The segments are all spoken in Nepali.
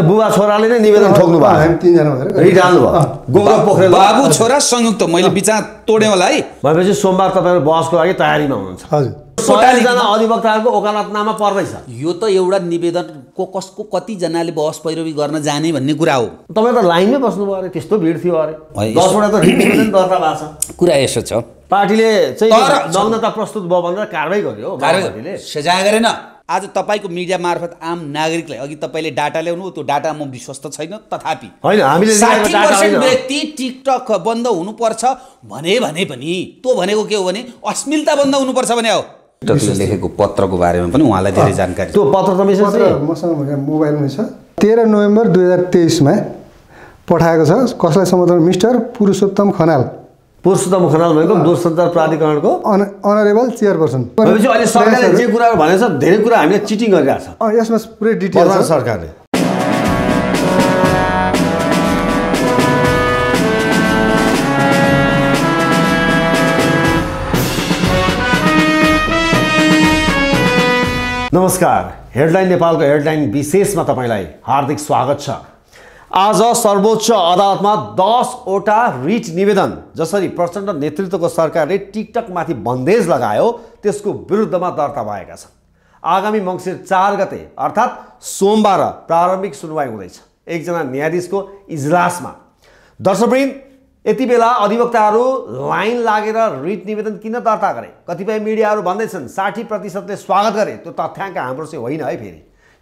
बुबा छोराले नै निवेदन ठोक्नु भएको रिटाल्नु भयो गौरव पोखरे बाबु छोरा संयुक्त मैले विचार तोडेँ होला है भनेपछि सोमबार तपाईँहरू बहसको लागि तयारीमा हुनुहुन्छ हजुर सयजना अधिवक्ताहरूको ओकालतनामा पर्दैछ यो त एउटा निवेदनको कसको कतिजनाले बहस पैरवी गर्न जाने भन्ने कुरा हो तपाईँ त लाइनमै बस्नुभयो अरे त्यस्तो भिड थियो अरे दसवटा त निवेदन दर्ता भएको छ कुरा यसो छ पार्टीले चाहिँ नग्नता प्रस्तुत भयो भनेर कारवाही गर्यो सजाय गरेन आज तपाईँको मिडिया मार्फत आम नागरिकलाई अघि तपाईँले डाटा ल्याउनु त्यो डाटा म विश्वस्त छैन तथापि व्यक्ति टिकटक बन्द हुनुपर्छ भने भने पनि त्यो भनेको के हो भने अश्लीलता बन्द हुनुपर्छ भने हो लेखेको पत्रको बारेमा पनि उहाँलाई धेरै जानकारी त्यो पत्र मसँग मोबाइलमै छ तेह्र नोभेम्बर दुई हजार तेइसमा पठाएको छ कसलाई सम्बोधन मिस्टर पुरुषोत्तम खनाल पुरुषोत्तम खनाल भनेको दूरसञ्चार प्राधिकरणको अनरेबल चेयरपर्सन अहिले सरकारले जे कुरा भनेको छ धेरै कुरा हामीले चिटिङ गरिरहेको छ यसमा पुरै डिटेल सरकारले नमस्कार हेडलाइन नेपालको हेडलाइन विशेषमा तपाईँलाई हार्दिक स्वागत छ आज सर्वोच्च अदालतमा दसवटा रिट निवेदन जसरी प्रचण्ड नेतृत्वको सरकारले टिकटकमाथि बन्देज लगायो त्यसको विरुद्धमा दर्ता भएका छन् आगामी मङ्सिर चार गते अर्थात् सोमबार प्रारम्भिक सुनवाई हुँदैछ एकजना न्यायाधीशको इजलासमा दर्शकवृन्द यति बेला अधिवक्ताहरू लाइन लागेर रिट निवेदन किन दर्ता गरे कतिपय मिडियाहरू भन्दैछन् साठी प्रतिशतले स्वागत गरे त्यो तथ्याङ्क हाम्रो चाहिँ होइन है फेरि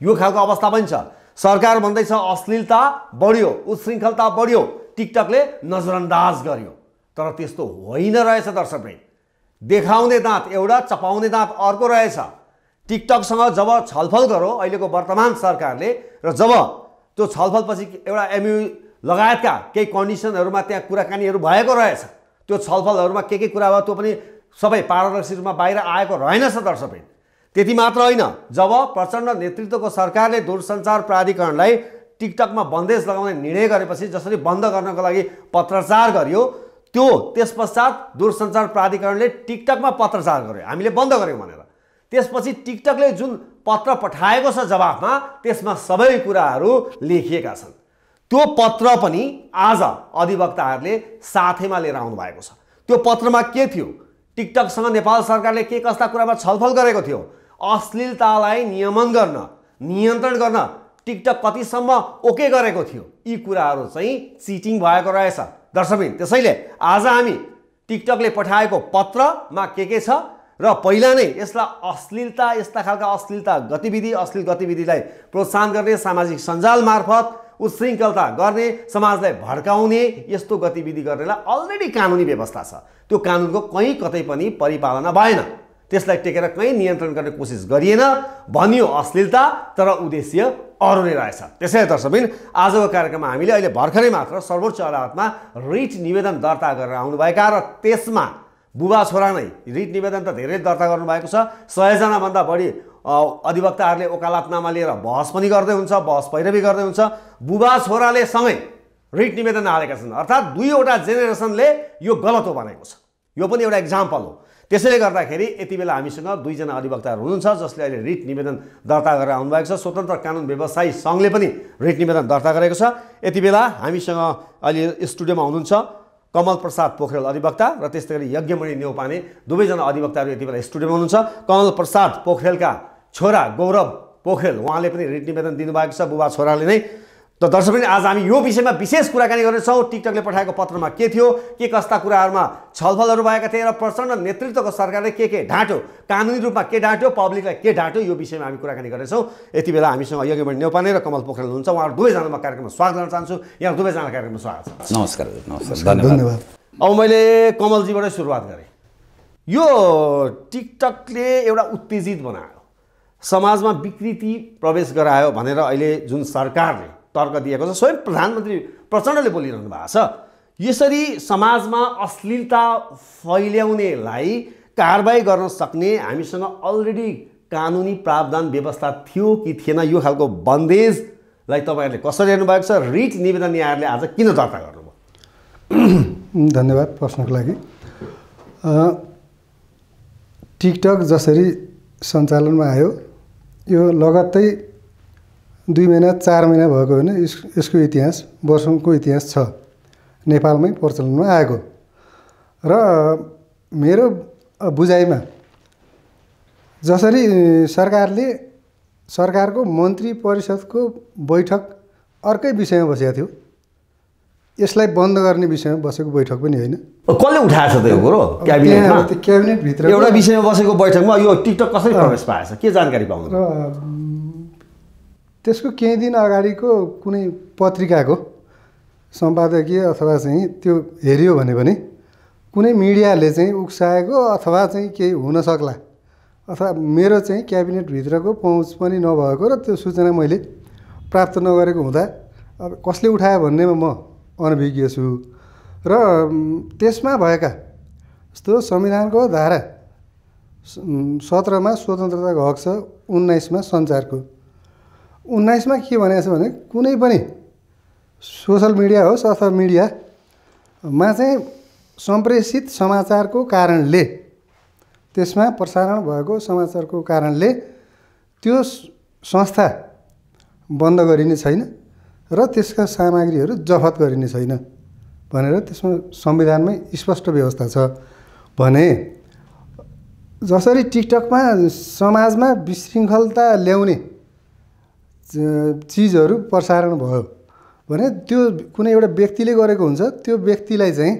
यो खालको अवस्था पनि छ सरकार भन्दैछ अश्लीलता बढ्यो उशृङ्खलता बढ्यो टिकटकले नजरअन्दाज गर्यो तर त्यस्तो होइन रहेछ दर्शक देखाउने दाँत एउटा चपाउने दाँत अर्को रहेछ टिकटकसँग जब छलफल गरौँ अहिलेको वर्तमान सरकारले र जब त्यो छलफलपछि एउटा एमयु लगायतका केही कन्डिसनहरूमा त्यहाँ कुराकानीहरू भएको रहेछ त्यो छलफलहरूमा के के कुरा भयो त्यो पनि सबै पारदर्शी रूपमा बाहिर आएको रहेनछ दर्शक त्यति मात्र होइन जब प्रचण्ड नेतृत्वको सरकारले दूरसञ्चार प्राधिकरणलाई टिकटकमा बन्देज लगाउने निर्णय गरेपछि जसरी बन्द गर्नको लागि पत्रचार गरियो त्यो त्यस पश्चात दूरसञ्चार प्राधिकरणले टिकटकमा पत्रचार गर्यो हामीले बन्द गऱ्यौँ भनेर त्यसपछि टिकटकले जुन पत्र पठाएको छ जवाफमा त्यसमा सबै कुराहरू लेखिएका छन् त्यो पत्र पनि आज अधिवक्ताहरूले साथैमा लिएर आउनु भएको छ त्यो पत्रमा के थियो टिकटकसँग नेपाल सरकारले के कस्ता कुरामा छलफल गरेको थियो अश्लीलतालाई नियमन गर्न नियन्त्रण गर्न टिकटक कतिसम्म ओके गरेको थियो यी कुराहरू चाहिँ चिटिङ भएको रहेछ दर्शकबिन त्यसैले आज हामी टिकटकले पठाएको पत्रमा के के छ र पहिला नै यसलाई अश्लीलता यस्ता खालका अश्लीलता गतिविधि अश्लील गतिविधिलाई प्रोत्साहन गर्ने सामाजिक सञ्जाल मार्फत उशृङ्खलता गर्ने समाजलाई भड्काउने यस्तो गतिविधि गर्नेलाई अलरेडी कानुनी व्यवस्था छ त्यो कानुनको कहीँ कतै पनि परिपालना भएन त्यसलाई टेकेर कहीँ नियन्त्रण गर्ने कोसिस गरिएन भनियो अश्लीलता तर उद्देश्य अरू नै रहेछ त्यसैले दर्शकबिन आजको कार्यक्रममा हामीले अहिले भर्खरै मात्र सर्वोच्च अदालतमा रिट निवेदन दर्ता गरेर आउनुभएका र त्यसमा बुबा छोरा नै रिट निवेदन त धेरै दर्ता गर्नुभएको छ सयजनाभन्दा बढी अधिवक्ताहरूले ओकालापनामा लिएर बहस पनि गर्दै हुन्छ बहस पैरवी गर्दै हुन्छ बुबा छोराले सँगै रिट निवेदन हालेका छन् अर्थात् दुईवटा जेनेरेसनले यो गलत हो भनेको छ यो पनि एउटा इक्जाम्पल हो त्यसैले गर्दाखेरि यति बेला हामीसँग दुईजना अधिवक्ताहरू हुनुहुन्छ जसले अहिले रिट निवेदन दर्ता गरेर आउनुभएको छ स्वतन्त्र कानुन व्यवसायी सङ्घले पनि रिट निवेदन दर्ता गरेको छ यति बेला हामीसँग अहिले स्टुडियोमा हुनुहुन्छ कमल प्रसाद पोखरेल अधिवक्ता र त्यस्तै गरी यज्ञमणि नेउपाने दुवैजना अधिवक्ताहरू यति बेला स्टुडियोमा हुनुहुन्छ कमल प्रसाद पोखरेलका छोरा गौरव पोखरेल उहाँले पनि रिट निवेदन दिनुभएको छ बुबा छोराले नै त दर्शक आज हामी यो विषयमा विशेष कुराकानी गर्नेछौँ टिकटकले पठाएको पत्रमा के थियो के कस्ता कुराहरूमा छलफलहरू भएका थिए र प्रचण्ड नेतृत्वको सरकारले के के ढाँट्यो कानुनी रूपमा के ढाँट्यो पब्लिकलाई के ढाँट्यो यो विषयमा हामी कुराकानी गर्नेछौँ यति बेला हामीसँग यज्ञमणि न्यौपाने र कमल पोखरेल हुनुहुन्छ उहाँहरू दुवैजनामा कार्यक्रममा स्वागत गर्न चाहन्छु यहाँ दुवैजना कार्यक्रममा स्वागत छ नमस्कार नमस्कार धन्यवाद अब मैले कमलजीबाटै सुरुवात गरेँ यो टिकटकले एउटा उत्तेजित बनायो समाजमा विकृति प्रवेश गरायो भनेर अहिले जुन सरकारले तर्क दिएको छ स्वयं प्रधानमन्त्री प्रचण्डले बोलिरहनु भएको छ यसरी समाजमा अश्लीलता फैल्याउनेलाई कारवाही गर्न सक्ने हामीसँग अलरेडी कानुनी प्रावधान व्यवस्था थियो कि थिएन यो खालको बन्देजलाई तपाईँहरूले कसरी हेर्नु भएको छ रिट निवेदन न्यायालयले आज किन दर्ता गर्नुभयो धन्यवाद प्रश्नको लागि टिकटक जसरी सञ्चालनमा आयो यो लगत्तै दुई महिना चार महिना भएको होइन यस यसको इतिहास वर्षौँको इतिहास छ नेपालमै प्रचलनमा आएको र मेरो बुझाइमा जसरी सरकारले सरकारको मन्त्री परिषदको बैठक अर्कै विषयमा बसेको थियो यसलाई बन्द गर्ने विषयमा बसेको बैठक पनि होइन कसले उठाएछ त्यो कुरो क्याबिनेट क्याबिनेटभित्र एउटा विषयमा बसेको बैठकमा यो टिकटक कसरी प्रवेश पाएछ के जानकारी पाउनु त्यसको केही दिन अगाडिको कुनै पत्रिकाको सम्पादकीय अथवा चाहिँ त्यो हेऱ्यो भने पनि कुनै मिडियाले चाहिँ उक्साएको अथवा चाहिँ केही हुनसक्ला अथवा मेरो चाहिँ क्याबिनेटभित्रको पहुँच पनि नभएको र त्यो सूचना मैले प्राप्त नगरेको हुँदा अब कसले उठायो भन्नेमा म अनभिज्ञ छु र त्यसमा भएका जस्तो संविधानको धारा सत्रमा स्वतन्त्रताको हक छ उन्नाइसमा सञ्चारको उन्नाइसमा के भनेको छ भने कुनै पनि सोसल मिडिया होस् अथवा मिडियामा चाहिँ सम्प्रेषित समाचारको कारणले त्यसमा प्रसारण भएको समाचारको कारणले त्यो संस्था बन्द गरिने छैन र त्यसका सामग्रीहरू जफत गरिने छैन भनेर त्यसमा संविधानमै स्पष्ट व्यवस्था छ भने जसरी टिकटकमा समाजमा विशृङ्खलता ल्याउने चिजहरू प्रसारण भयो भने त्यो कुनै एउटा व्यक्तिले गरेको हुन्छ त्यो व्यक्तिलाई चाहिँ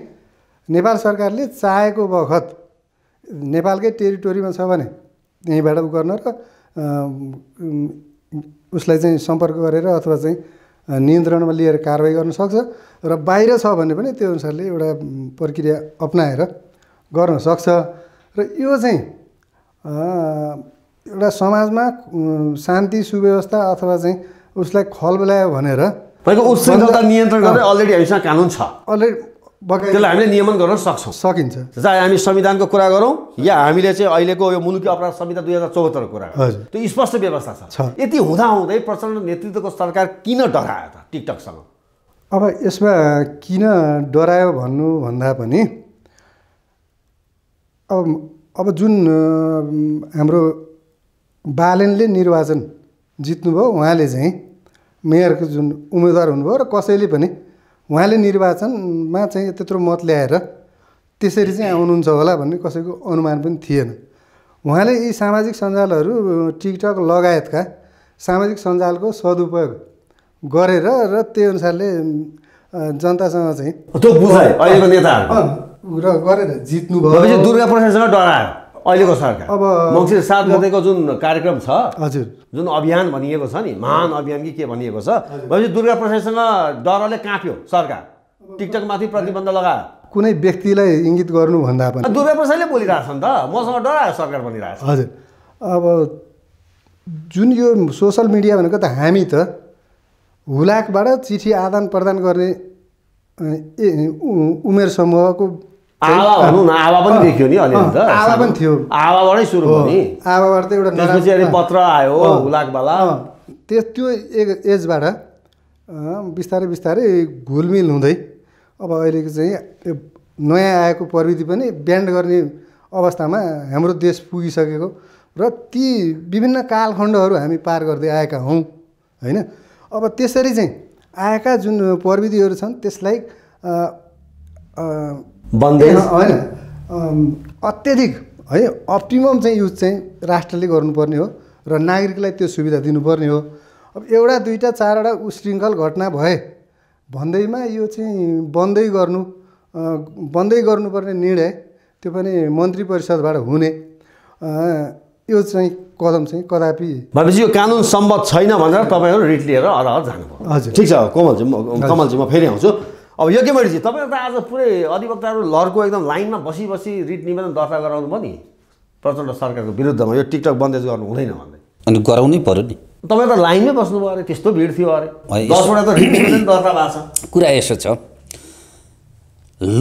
नेपाल सरकारले चाहेको बखत नेपालकै टेरिटोरीमा छ भने यहीँबाट उ गर्न र उसलाई चाहिँ सम्पर्क गरेर अथवा चाहिँ नियन्त्रणमा लिएर कारवाही गर्न सक्छ र बाहिर छ भने पनि त्यो अनुसारले एउटा प्रक्रिया अप्नाएर गर्न सक्छ र यो चाहिँ एउटा समाजमा शान्ति सुव्यवस्था अथवा चाहिँ उसलाई खलबलायो भनेर नियन्त्रण गरेर अलरेडी हामीसँग कानुन छ अलरेडी हामीले नियमन गर्न सक्छौँ सकिन्छ चाहे हामी संविधानको कुरा गरौँ या हामीले चाहिँ अहिलेको यो मुलुकी अपराध संहिता दुई हजार चौहत्तरको कुरा त्यो स्पष्ट व्यवस्था छ यति हुँदाहुँदै प्रचण्ड नेतृत्वको सरकार किन डरायो त टिकटकसँग अब यसमा किन डरायो भन्नुभन्दा पनि अब अब जुन हाम्रो बालनले निर्वाचन जित्नुभयो उहाँले चाहिँ मेयरको जुन उम्मेदवार हुनुभयो र कसैले पनि उहाँले निर्वाचनमा चाहिँ त्यत्रो मत ल्याएर त्यसरी चाहिँ आउनुहुन्छ होला भन्ने कसैको अनुमान पनि थिएन उहाँले यी सामाजिक सञ्जालहरू टिकटक लगायतका सामाजिक सञ्जालको सदुपयोग गरेर र त्यही अनुसारले जनतासँग चाहिँ र गरेर जित्नुभयो दुर्गा प्रसादसँग डरायो अहिलेको सरकार अब मङ्सिर सात गतेको जुन कार्यक्रम छ हजुर जुन अभियान भनिएको छ नि महान अभियान कि के भनिएको छ भनेपछि दुर्गा प्रसादसँग डरले काँप्यो सरकार टिकटकमाथि प्रतिबन्ध लगायो कुनै व्यक्तिलाई इङ्गित गर्नुभन्दा पनि दुर्गा प्रसादले बोलिरहेछ नि त मसँग डरायो सरकार भनिरहेछ हजुर अब जुन यो सोसल मिडिया भनेको त हामी त हुलाकबाट चिठी आदान प्रदान गर्ने उमेर समूहको आवा भनौँ पनि देखियो नि अलिअलि त आवा पनि थियो आवाबाटै सुरु भयो नि आवाबाट एउटा त्यसपछि पत्र आयो त्यो एजबाट बिस्तारै बिस्तारै घुलमिल हुँदै अब अहिलेको चाहिँ नयाँ आएको प्रविधि पनि ब्यान्ड गर्ने अवस्थामा हाम्रो देश पुगिसकेको र ती विभिन्न कालखण्डहरू हामी पार गर्दै आएका हौँ होइन अब त्यसरी चाहिँ आएका जुन प्रविधिहरू छन् त्यसलाई बन्दै होइन अत्यधिक है अप्टिमम चाहिँ युज चाहिँ राष्ट्रले गर्नुपर्ने हो र नागरिकलाई त्यो सुविधा दिनुपर्ने हो अब एउटा दुईवटा चारवटा उशृङ्खल घटना भए भन्दैमा यो चाहिँ बन्दै गर्नु बन्दै गर्नुपर्ने निर्णय त्यो पनि मन्त्री परिषदबाट हुने यो चाहिँ कदम चाहिँ कदापि भनेपछि यो कानुन सम्भव छैन भनेर तपाईँहरू रिट लिएर हर हर जानुभयो हजुर ठिक छ कमलजी म कमलजी म फेरि आउँछु अब यज्ञ मैले तपाईँ त आज पुरै अधिवक्ताहरू लहरको एकदम लाइनमा बसी बसी रिट निवेदन दर्ता गराउनु भयो नि प्रचण्ड सरकारको विरुद्धमा यो टिकटक बन्देज गर्नु हुँदैन भन्दै अनि गराउनै पर्यो नि तपाईँ त लाइनमै बस्नुभयो अरे त्यस्तो भिड थियो अरे दसवटा त रिट निवेदन दर्ता भएको छ कुरा यसो छ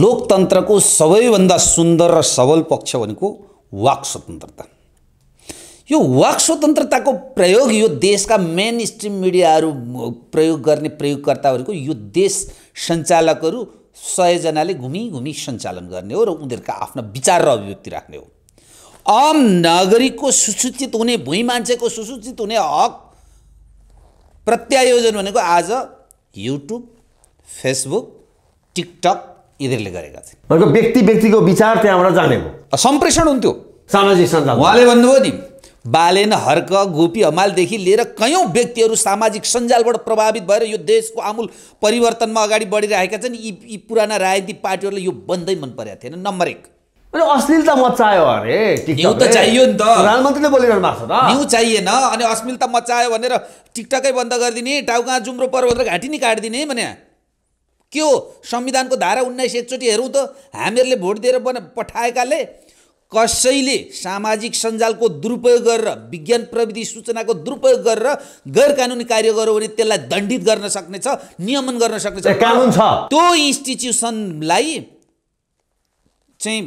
लोकतन्त्रको सबैभन्दा सुन्दर र सबल पक्ष भनेको वाक स्वतन्त्रता यो वाक स्वतन्त्रताको प्रयोग यो देशका मेन स्ट्रिम मिडियाहरू प्रयोग गर्ने प्रयोगकर्ताहरूको यो देश सञ्चालकहरू सयजनाले घुमी घुमी सञ्चालन गर्ने हो र उनीहरूका आफ्ना विचार र अभिव्यक्ति राख्ने हो आम नागरिकको सुसूचित हुने भुइँ मान्छेको सुसूचित हुने हक प्रत्यायोजन भनेको आज युट्युब फेसबुक टिकटक यिनीहरूले गरेका थिए व्यक्ति व्यक्तिको विचार त्यहाँबाट जाने हो सम्प्रेषण हुन्थ्यो सामाजिक सञ्जाल उहाँले भन्नुभयो नि बालेन हर्क गोपी हमालदेखि लिएर कयौँ व्यक्तिहरू सामाजिक सञ्जालबाट प्रभावित भएर यो देशको आमूल परिवर्तनमा अगाडि बढिरहेका छन् यी यी पुराना राजनीतिक पार्टीहरूलाई यो बन्दै मन परेको थिएन नम्बर एक अनि अश्लीलता मचायो अरे त चाहियो नि त प्रधानमन्त्रीले बोलिरहनु भएको छ त न्यु चाहिएन अनि अश्लीलता मचायो भनेर टिकटकै बन्द गरिदिने टाउका जुम्रो पर्वत र घाँटी नि काटिदिने भने के हो संविधानको धारा उन्नाइस एकचोटि हेरौँ त हामीहरूले भोट दिएर बना पठाएकाले कसैले सामाजिक सञ्जालको दुरुपयोग गरेर विज्ञान प्रविधि सूचनाको दुरुपयोग गरेर गैर कानुनी कार्य गर्यो भने त्यसलाई दण्डित गर्न सक्नेछ नियमन गर्न सक्नेछ कानुन छ त्यो इन्स्टिट्युसनलाई चाहिँ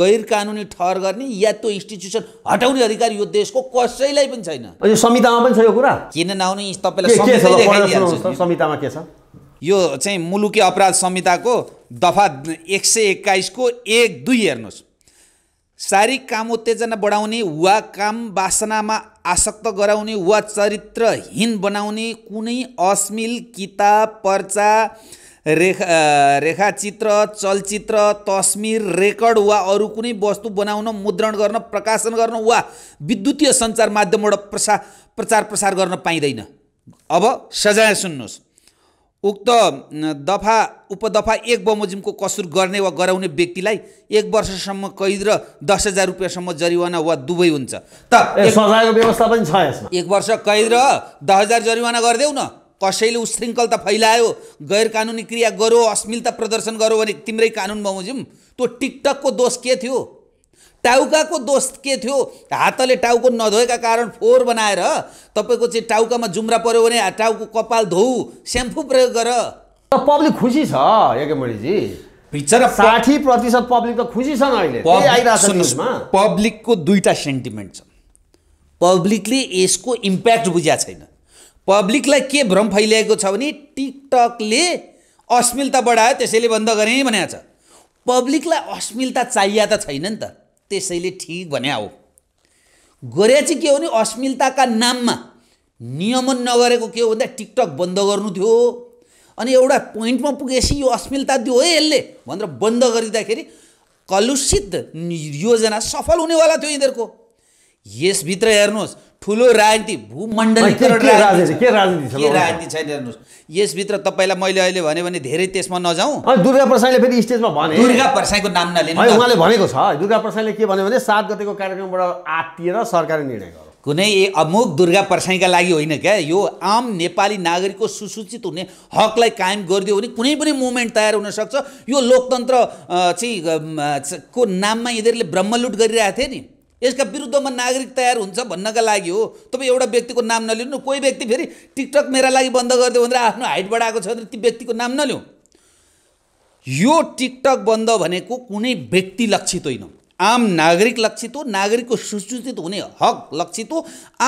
गैर कानुनी ठहर गर्ने या त्यो इन्स्टिट्युसन हटाउने अधिकार यो देशको कसैलाई पनि छैन संहितामा पनि छ यो कुरा किन नआउने तपाईँलाई यो चाहिँ मुलुकी अपराध संहिताको दफा एक सय एक्काइसको एक दुई हेर्नुहोस् शारीरिक काम उत्तेजना बढाउने वा काम वासनामा आसक्त गराउने वा चरित्रहीन बनाउने कुनै अश्मिल किताब पर्चा रेखा रेखाचित्र चलचित्र तस्मिर रेकर्ड वा अरू कुनै वस्तु बनाउन मुद्रण गर्न प्रकाशन गर्न वा विद्युतीय सञ्चार माध्यमबाट प्रसा प्रचार प्रसार गर्न पाइँदैन अब सजाय सुन्नुहोस् उक्त दफा उपदफा एक बमोजिमको कसुर गर्ने वा गराउने व्यक्तिलाई एक वर्षसम्म कैद र दस हजार रुपियाँसम्म जरिवाना वा दुवै हुन्छ त सजायको व्यवस्था पनि छ यसमा एक वर्ष कैद र दस हजार जरिवाना गरिदेऊ न कसैले उशृङ्खलता फैलायो गैर कानुनी क्रिया गरो अश्लीलता प्रदर्शन गरो भने तिम्रै कानुन बमोजिम त्यो टिकटकको दोष के थियो टाउकाको दोष के थियो हातले टाउको नधोएका कारण फोहोर बनाएर तपाईँको चाहिँ टाउकामा जुम्रा पऱ्यो भने टाउको कपाल धोऊ सेम्पू प्रयोग गर पब्लिक खुसी छ यज्ञमणिजी बिचरा साठी प्रतिशत पब्लिक त खुसी छन् अहिले पब्लिकको दुईवटा सेन्टिमेन्ट छ पब्लिकले यसको इम्प्याक्ट बुझ्या छैन पब्लिकलाई के भ्रम फैलिएको छ भने टिकटकले अश्लीलता बढायो त्यसैले बन्द गरेँ भनेको छ पब्लिकलाई अश्लीलता चाहिए त छैन नि त त्यसैले ठिक भने हो गरे चाहिँ के हो भने अस्मिलताका नाममा नियमन नगरेको के हो भन्दा टिकटक बन्द गर्नु थियो अनि एउटा पोइन्टमा पुगेपछि यो अस्मिलता दियो है यसले भनेर बन्द गरिँदाखेरि कलुषित योजना सफल हुनेवाला थियो यिनीहरूको यसभित्र हेर्नुहोस् ठुलो राजनीति भूमण्डलीकरण के राजनीति छैन हेर्नुहोस् यसभित्र तपाईँलाई मैले अहिले भने भने धेरै त्यसमा नजाउँ दुर्गा प्रसाईले फेरि स्टेजमा भने दुर्गा प्रसाईको नाम नलिनु उहाँले भनेको छ दुर्गा प्रसाईले के भन्यो भने सात गतेको कार्यक्रमबाट आत्तिएर सरकारले निर्णय गर्यो कुनै अमुक दुर्गा प्रसाईका लागि होइन क्या यो आम नेपाली नागरिकको सुसूचित हुने हकलाई कायम गरिदियो भने कुनै पनि मुभमेन्ट तयार हुनसक्छ यो लोकतन्त्र चाहिँ को नाममा यिनीहरूले ब्रह्मलुट गरिरहेको थिए नि यसका विरुद्धमा नागरिक तयार हुन्छ भन्नका लागि हो तपाईँ एउटा व्यक्तिको नाम नलिनु कोही व्यक्ति फेरि टिकटक मेरा लागि बन्द गरिदियो भनेर आफ्नो हाइट बढाएको छ भने ती व्यक्तिको नाम नलिउँ यो टिकटक बन्द भनेको कुनै व्यक्ति लक्षित होइन आम नागरिक लक्षित हो नागरिकको सुसूचित हुने हक लक्षित हो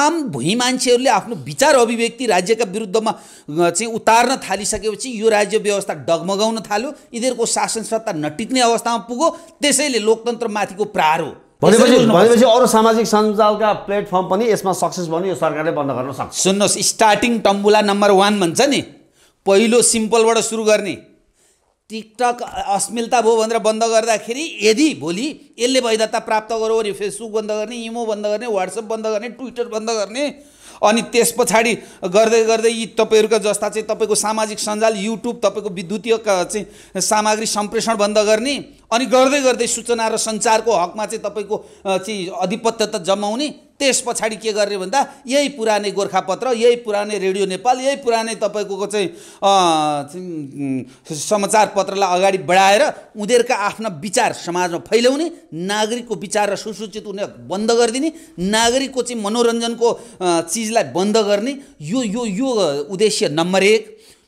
आम भुइँ मान्छेहरूले आफ्नो विचार अभिव्यक्ति राज्यका विरुद्धमा चाहिँ उतार्न थालिसकेपछि यो राज्य व्यवस्था डगमगाउन थाल्यो यिनीहरूको शासन सत्ता नटिक्ने अवस्थामा पुग्यो त्यसैले लोकतन्त्रमाथिको प्रहार हो भनेपछि भनेपछि अरू सामाजिक सञ्जालका प्लेटफर्म पनि यसमा सक्सेस भन्नु यो सरकारले बन्द गर्न सक्छ सुन्नुहोस् स्टार्टिङ टम्बुला नम्बर वान भन्छ नि पहिलो सिम्पलबाट सुरु गर्ने टिकटक अस्मिलता भयो भनेर बन्द गर्दाखेरि यदि भोलि यसले वैधता प्राप्त गर्यो भने फेसबुक बन्द गर्ने इमो बन्द गर्ने वाट्सएप बन्द गर्ने ट्विटर बन्द गर्ने अनि त्यस पछाडि गर्दै गर्दै यी तपाईँहरूका जस्ता चाहिँ तपाईँको सामाजिक सञ्जाल युट्युब तपाईँको विद्युतीय चाहिँ सामग्री सम्प्रेषण बन्द गर्ने अनि गर्दै गर्दै सूचना र सञ्चारको हकमा चाहिँ तपाईँको चाहिँ आधिपत्य जमाउने त्यस पछाडि के गर्ने भन्दा यही पुरानै गोर्खापत्र यही पुरानै रेडियो नेपाल यही पुरानै तपाईँको चाहिँ समाचार पत्रलाई अगाडि बढाएर उनीहरूका आफ्ना विचार समाजमा फैलाउने नागरिकको विचार र सुसूचित हुने बन्द गरिदिने नागरिकको चाहिँ मनोरञ्जनको चिजलाई बन्द गर्ने यो यो यो उद्देश्य नम्बर एक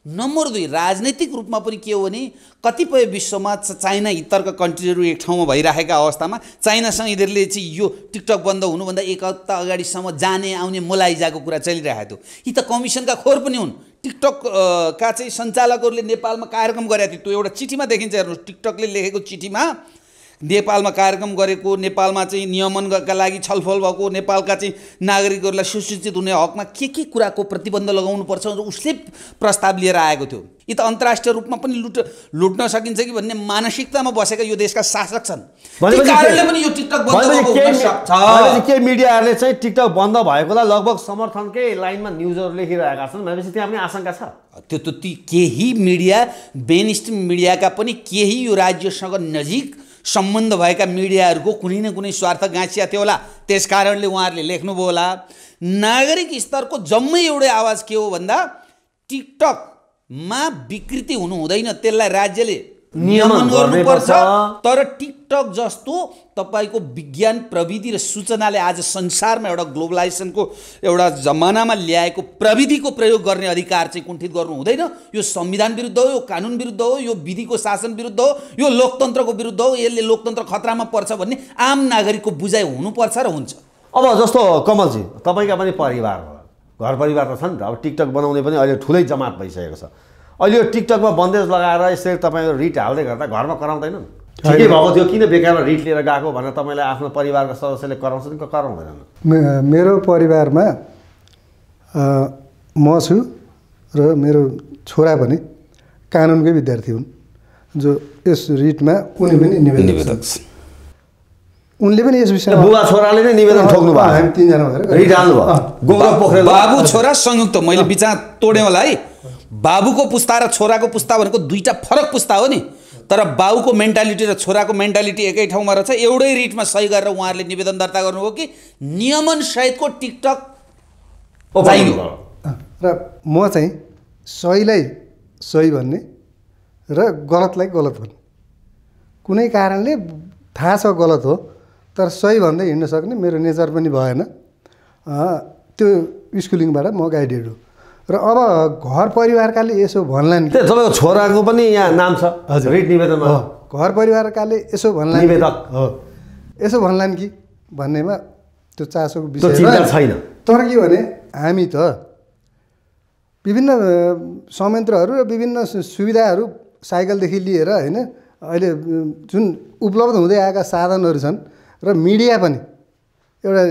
नम्बर दुई राजनैतिक रूपमा पनि के हो भने कतिपय विश्वमा चाइना इतरका कन्ट्रीहरू एक ठाउँमा भइराखेका अवस्थामा चाइनासँग यिनीहरूले चाहिँ यो टिकटक बन्द हुनुभन्दा एक हप्ता अगाडिसम्म जाने आउने मोलाइजाको कुरा चलिरहेको थियो यी त कमिसनका खोर पनि हुन् का चाहिँ सञ्चालकहरूले नेपालमा कार्यक्रम गरेका थिए त्यो एउटा चिठीमा देखिन्छ हेर्नुहोस् टिकटकले लेखेको चिठीमा नेपालमा कार्यक्रम गरेको नेपालमा चाहिँ नियमनका लागि छलफल भएको नेपालका चाहिँ नागरिकहरूलाई सुसूचित हुने हकमा के के कुराको प्रतिबन्ध लगाउनुपर्छ उसले प्रस्ताव लिएर आएको थियो यी त अन्तर्राष्ट्रिय रूपमा पनि लुट लुट्न सकिन्छ कि भन्ने मानसिकतामा बसेका यो देशका शासक छन् यो टिकटक के मिडियाहरूले चाहिँ टिकटक बन्द भएकोलाई लगभग समर्थनकै लाइनमा न्युजहरू लेखिरहेका छन् भनेपछि त्यहाँ पनि आशंका छ त्यो त ती केही मिडिया बेन स्ट्रिम मिडियाका पनि केही यो राज्यसँग नजिक सम्बन्ध भएका मिडियाहरूको कुनै न कुनै स्वार्थ गाँसिया थियो होला त्यस कारणले उहाँहरूले लेख्नुभयो होला नागरिक स्तरको जम्मै एउटै आवाज के हो भन्दा टिकटकमा विकृति हुनु हुँदैन त्यसलाई राज्यले नियमन गर्नुपर्छ तर टिकटक जस्तो तपाईँको विज्ञान प्रविधि र सूचनाले आज संसारमा एउटा ग्लोबलाइजेसनको एउटा जमानामा ल्याएको प्रविधिको प्रयोग गर्ने अधिकार चाहिँ कुण्ठित गर्नु हुँदैन यो संविधान विरुद्ध हो यो कानुन विरुद्ध हो यो विधिको शासन विरुद्ध हो यो लोकतन्त्रको विरुद्ध हो यसले लोकतन्त्र खतरामा पर्छ भन्ने आम नागरिकको बुझाइ हुनुपर्छ र हुन्छ अब जस्तो कमलजी तपाईँका पनि परिवार घर परिवार त छ नि त अब टिकटक बनाउने पनि अहिले ठुलै जमात भइसकेको छ अहिले यो टिकटकमा बन्देज लगाएर यसरी तपाईँहरू रिट हाल्दै गर्दा घरमा कराउँदैनन् ठिकै भएको थियो किन बेकारमा रिट लिएर गएको भनेर तपाईँलाई आफ्नो परिवारको सदस्यले कराउँछन् कि कराउँदैनन् मेरो परिवारमा म छु र मेरो छोरा पनि कानुनकै विद्यार्थी हुन् जो यस रिटमा उनी पनि निवेदक उनले पनि यस विषयमा बुबा छोराले नै निवेदन ठोक्नु भयो हामी तिनजना भएर रिट हाल्नु भयो बाबु छोरा संयुक्त मैले विचार तोडेँ होला है बाबुको पुस्ता र छोराको पुस्ता भनेको दुईवटा फरक पुस्ता हो नि तर बाबुको मेन्टालिटी र छोराको मेन्टालिटी एकै ठाउँमा रहेछ एउटै रिटमा सही गरेर उहाँहरूले निवेदन दर्ता गर्नुभयो कि नियमन सहितको टिकटक र म चाहिँ सहीलाई सही भन्ने र गलतलाई गलत भन्ने कुनै कारणले थाहा छ गलत हो तर सही भन्दै हिँड्न सक्ने मेरो नेचर पनि भएन त्यो स्कुलिङबाट म गाइडेड हो र अब घर परिवारकाले यसो भन्लान् कि तपाईँको छोराको पनि यहाँ नाम छ हजुर घर परिवारकाले यसो भन्ला निवेदक हो यसो भन्लान् कि भन्नेमा त्यो चासोको विषय छैन तर के भने हामी त विभिन्न संयन्त्रहरू र विभिन्न सुविधाहरू साइकलदेखि लिएर होइन अहिले जुन उपलब्ध हुँदै आएका साधनहरू छन् र मिडिया पनि एउटा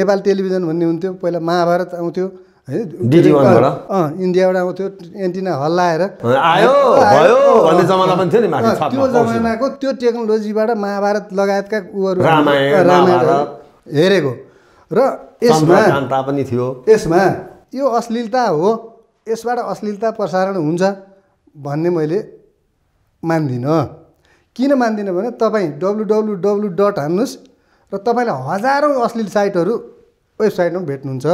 नेपाल टेलिभिजन भन्ने हुन्थ्यो पहिला महाभारत आउँथ्यो इन्डियाबाट आउँथ्यो एन्टिना हल्लाएर आयो भयो भन्ने जमाना पनि थियो नि त्यो जमानाको त्यो टेक्नोलोजीबाट महाभारत लगायतका उहरू रामायण हेरेको र यसमा पनि थियो यसमा यो अश्लीलता हो यसबाट अश्लीलता प्रसारण हुन्छ भन्ने मैले मान्दिनँ किन मान्दिनँ भने तपाईँ डब्लु डब्लु डब्लु डट हान्नुहोस् र तपाईँलाई हजारौँ अश्लील साइटहरू वेबसाइटमा भेट्नुहुन्छ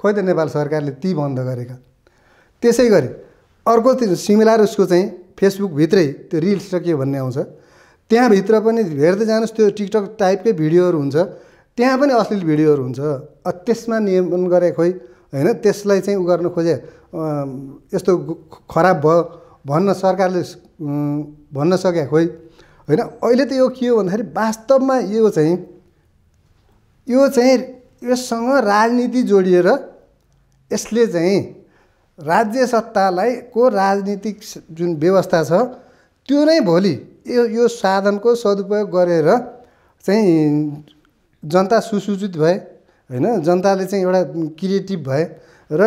खोइ त नेपाल सरकारले ती बन्द गरेका त्यसै गरी अर्को सिमिलर उसको चाहिँ फेसबुकभित्रै त्यो रिल्स र के भन्ने आउँछ त्यहाँभित्र पनि हेर्दै जानुहोस् त्यो टिकटक टाइपकै भिडियोहरू हुन्छ त्यहाँ पनि अश्लील भिडियोहरू हुन्छ त्यसमा नियमन गरे खोइ होइन त्यसलाई चाहिँ उ गर्न खोजे यस्तो खराब भयो भन्न सरकारले भन्न सके खोइ होइन अहिले त यो के हो भन्दाखेरि वास्तवमा यो चाहिँ यो चाहिँ यससँग राजनीति जोडिएर यसले चाहिँ राज्य सत्तालाई को राजनीतिक जुन व्यवस्था छ त्यो नै भोलि यो यो साधनको सदुपयोग गरेर चाहिँ जनता सुसूचित भए होइन जनताले चाहिँ एउटा क्रिएटिभ भए र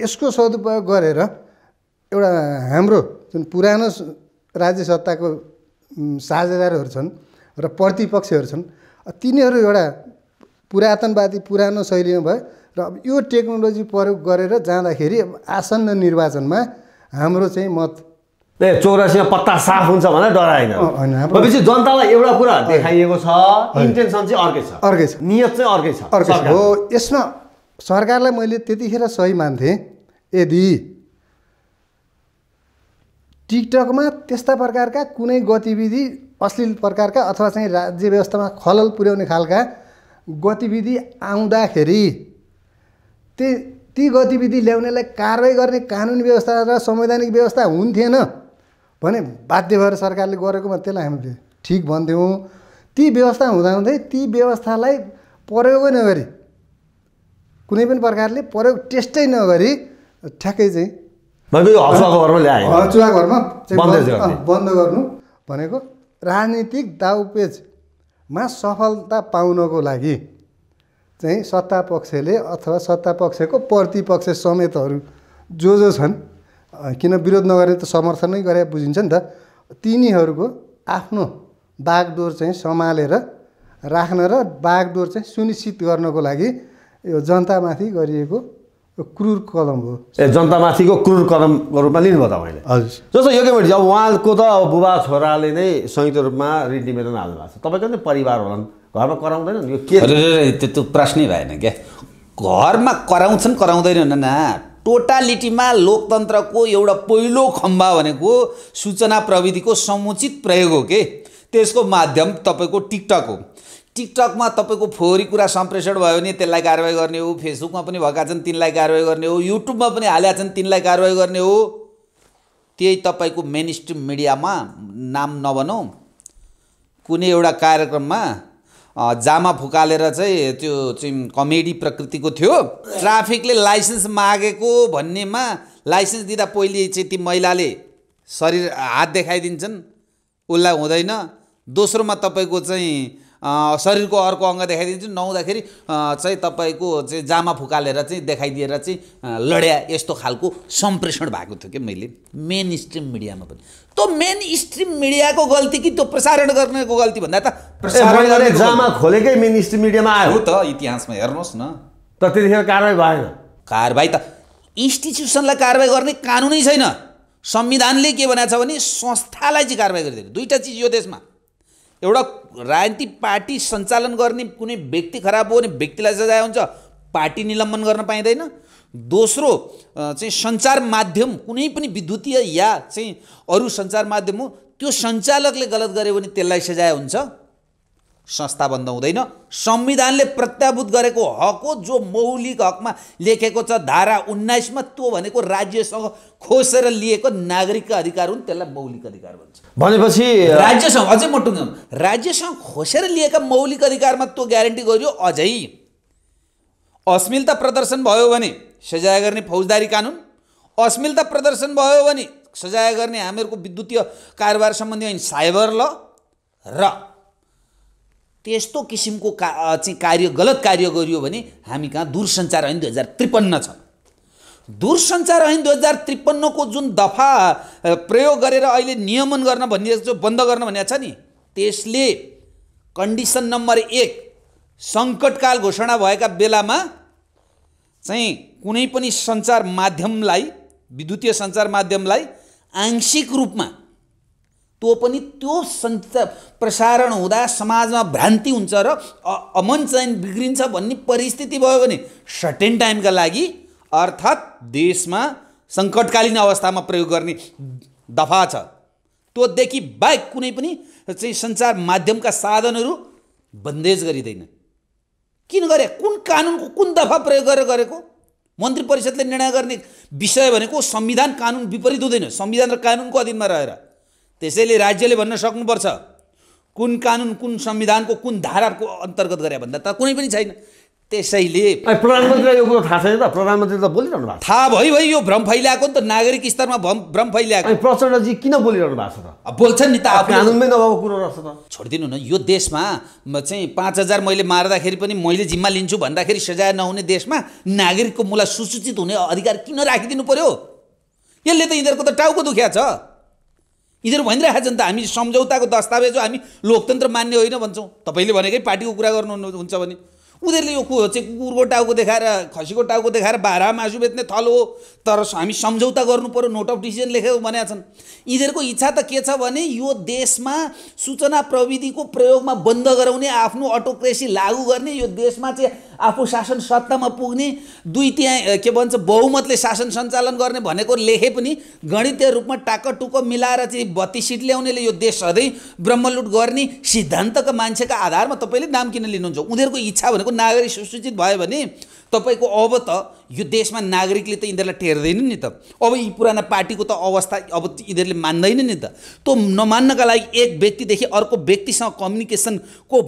यसको सदुपयोग गरेर एउटा हाम्रो जुन पुरानो राज्य सत्ताको साझेदारहरू छन् र प्रतिपक्षहरू छन् तिनीहरू एउटा पुरातनवादी पुरानो शैलीमा भए र अब यो टेक्नोलोजी प्रयोग गरेर जाँदाखेरि अब आसन्न निर्वाचनमा हाम्रो चाहिँ मत ए चौरासीमा पत्ता साफ हुन्छ भनेर डराएन भनेपछि जनतालाई एउटा कुरा देखाइएको छ इन्टेन्सन चाहिँ अर्कै छ अर्कै छ नियत चाहिँ अर्कै छ अर्कै हो यसमा सरकारलाई मैले त्यतिखेर सही मान्थेँ यदि टिकटकमा त्यस्ता प्रकारका कुनै गतिविधि अश्लील प्रकारका अथवा चाहिँ राज्य व्यवस्थामा खलल पुर्याउने खालका गतिविधि आउँदाखेरि ती ती गतिविधि ल्याउनेलाई कारवाही गर्ने कानुन व्यवस्था र संवैधानिक व्यवस्था हुन्थेन भने बाध्य भएर सरकारले गरेकोमा त्यसलाई हामीले ठिक भन्थ्यौँ ती व्यवस्था हुँदाहुँदै ती व्यवस्थालाई प्रयोगै नगरी कुनै पनि प्रकारले प्रयोग टेस्टै नगरी ठ्याक्कै चाहिँ हचुवा घरमा बन्द गर्नु भनेको राजनीतिक दाउपेचमा सफलता पाउनको लागि चाहिँ सत्ता पक्षले अथवा सत्ता पक्षको प्रतिपक्ष समेतहरू जो जो छन् किन विरोध नगरे त समर्थनै गरे बुझिन्छ नि त तिनीहरूको आफ्नो बागडोर चाहिँ सम्हालेर राख्न र बागडोर चाहिँ सुनिश्चित गर्नको लागि यो जनतामाथि गरिएको क्रुर कलम हो ए जनतामाथिको क्रुर कलमको रूपमा लिनुभयो तपाईँले हजुर जस्तो यो के भन्छ अब उहाँको त अब बुबा छोराले नै संयुक्त रूपमा ऋण निवेदन हाल्नु भएको छ तपाईँको नै परिवार होला घरमा कराउँदैनन् यो के त्यो प्रश्नै भएन क्या घरमा कराउँछन् कराउँदैनन् ना टोटालिटीमा लोकतन्त्रको एउटा पहिलो खम्बा भनेको सूचना प्रविधिको समुचित प्रयोग हो के त्यसको माध्यम तपाईँको टिकटक हो टिकटकमा तपाईँको फोहोरी कुरा सम्प्रेषण भयो भने त्यसलाई कारवाही गर्ने हो फेसबुकमा पनि भएका छन् तिनलाई कारवाही गर्ने हो युट्युबमा पनि हालेका छन् तिनलाई कारवाही गर्ने हो त्यही तपाईँको मेन स्ट्रिम मिडियामा नाम नभनौँ कुनै एउटा कार्यक्रममा जामा फुकालेर चाहिँ त्यो चाहिँ कमेडी प्रकृतिको थियो ट्राफिकले लाइसेन्स मागेको भन्नेमा लाइसेन्स दिँदा पहिले चाहिँ ती महिलाले शरीर हात देखाइदिन्छन् उसलाई हुँदैन दोस्रोमा तपाईँको चाहिँ शरीरको अर्को अङ्ग देखाइदिन्छु नुहाउँदाखेरि चाहिँ तपाईँको चाहिँ जामा फुकालेर चाहिँ देखाइदिएर चाहिँ लड्या यस्तो खालको सम्प्रेषण भएको थियो कि मैले मेन स्ट्रिम मिडियामा पनि त्यो मेन स्ट्रिम मिडियाको गल्ती कि त्यो प्रसारण गर्नेको गल्ती भन्दा त प्रसारण गर्ने जामा खोलेकै मेन स्ट्रिम मिडियामा आयो हो त इतिहासमा हेर्नुहोस् न त त्यतिखेर कारवाही भएन कारवाही त इन्स्टिट्युसनलाई कारवाही गर्ने कानुनै छैन संविधानले के भनेको छ भने संस्थालाई चाहिँ कारवाही गरिदिएको दुईवटा चिज यो देशमा एउटा राजनीतिक पार्टी सञ्चालन गर्ने कुनै व्यक्ति खराब हो भने व्यक्तिलाई सजाय हुन्छ पार्टी निलम्बन गर्न पाइँदैन दोस्रो चाहिँ सञ्चार माध्यम कुनै पनि विद्युतीय या चाहिँ अरू सञ्चार माध्यम हो त्यो सञ्चालकले गलत गर्यो भने त्यसलाई सजाय हुन्छ बन्द हुँदैन संविधानले प्रत्याभूत गरेको हक हो जो मौलिक हकमा लेखेको छ धारा उन्नाइसमा त्यो भनेको राज्यसँग खोसेर लिएको नागरिकका अधिकार हुन् त्यसलाई मौलिक अधिकार भन्छ भनेपछि राज्यसँग अझै म राज्यसँग खोसेर लिएका मौलिक अधिकारमा त्यो ग्यारेन्टी गरियो अझै अश्लीलता प्रदर्शन भयो भने सजाय गर्ने फौजदारी कानुन अश्लीलता प्रदर्शन भयो भने सजाय गर्ने हामीहरूको विद्युतीय कारोबार सम्बन्धी ऐन साइबर ल र त्यस्तो किसिमको का चाहिँ कार्य गलत कार्य गरियो भने हामी कहाँ दूरसञ्चार ऐन दुई हजार त्रिपन्न छ दूरसञ्चार ऐन दुई हजार त्रिपन्नको जुन दफा प्रयोग गरेर अहिले नियमन गर्न भनिएको जो बन्द गर्न भनिएको छ नि त्यसले कन्डिसन नम्बर एक सङ्कटकाल घोषणा भएका बेलामा चाहिँ कुनै पनि सञ्चार माध्यमलाई विद्युतीय सञ्चार माध्यमलाई आंशिक रूपमा त्यो पनि त्यो सञ्च प्रसारण हुँदा समाजमा भ्रान्ति हुन्छ र अमन चयन बिग्रिन्छ भन्ने परिस्थिति भयो भने सर्टेन टाइमका लागि अर्थात् देशमा सङ्कटकालीन अवस्थामा प्रयोग गर्ने दफा छ त्योदेखि बाहेक कुनै पनि चाहिँ सञ्चार माध्यमका साधनहरू बन्देज गरिँदैन किन गरे कुन कानुनको कुन दफा प्रयोग गरेर गरेको मन्त्री परिषदले निर्णय गर्ने विषय भनेको संविधान कानुन विपरीत हुँदैन संविधान र कानुनको अधीनमा रहेर त्यसैले राज्यले भन्न सक्नुपर्छ कुन कानुन कुन संविधानको कुन धाराको अन्तर्गत गरे भन्दा त कुनै पनि छैन त्यसैले प्रधानमन्त्रीलाई यो कुरो थाहा छैन त प्रधानमन्त्री त बोलिरहनु भएको थाहा भयो भयो यो भ्रम फैलाएको नि त नागरिक स्तरमा भ्रम भ्रम फैलाएको प्रचण्डजी किन बोलिरहनु भएको छ त बोल्छन् नि त कानुनमै नभएको कुरो रहेछ त छोडिदिनु न यो देशमा चाहिँ पाँच हजार मैले मार्दाखेरि पनि मैले जिम्मा लिन्छु भन्दाखेरि सजाय नहुने देशमा नागरिकको मुला सुसूचित हुने अधिकार किन राखिदिनु पर्यो यसले त यिनीहरूको त टाउको दुख्या छ यिनीहरू भनिरहेका छन् त हामी सम्झौताको दस्तावेज हो हामी लोकतन्त्र मान्ने होइन भन्छौँ तपाईँले भनेकै पार्टीको कुरा गर्नुहुन्छ भने उनीहरूले यो को चाहिँ कुकुरको टाउको देखाएर खसीको टाउको देखाएर भाडा मासु बेच्ने थलो हो तर हामी सम्झौता गर्नु पऱ्यो नोट अफ डिसिजन लेखेको भनेका छन् यिनीहरूको इच्छा त के छ भने यो देशमा सूचना प्रविधिको प्रयोगमा बन्द गराउने आफ्नो अटोक्रेसी लागू गर्ने यो देशमा चाहिँ आफू शासन सत्तामा पुग्ने दुई तिहाँ के भन्छ बहुमतले शासन सञ्चालन गर्ने भनेको लेखे पनि गणितीय रूपमा टाकटुक मिलाएर चाहिँ बत्ती सिट ल्याउनेले यो देश सधैँ ब्रह्मलुट गर्ने सिद्धान्तका मान्छेका आधारमा तपाईँले नाम किन लिनुहुन्छ उनीहरूको इच्छा भनेको नागरिक सुसूचित भयो भने तपाईँको अब त यो देशमा नागरिकले त यिनीहरूलाई टेर्दैन नि त अब यी पुराना पार्टीको त अवस्था अब यिनीहरूले मान्दैन नि त त्यो नमान्नका लागि एक व्यक्तिदेखि अर्को व्यक्तिसँग कम्युनिकेसनको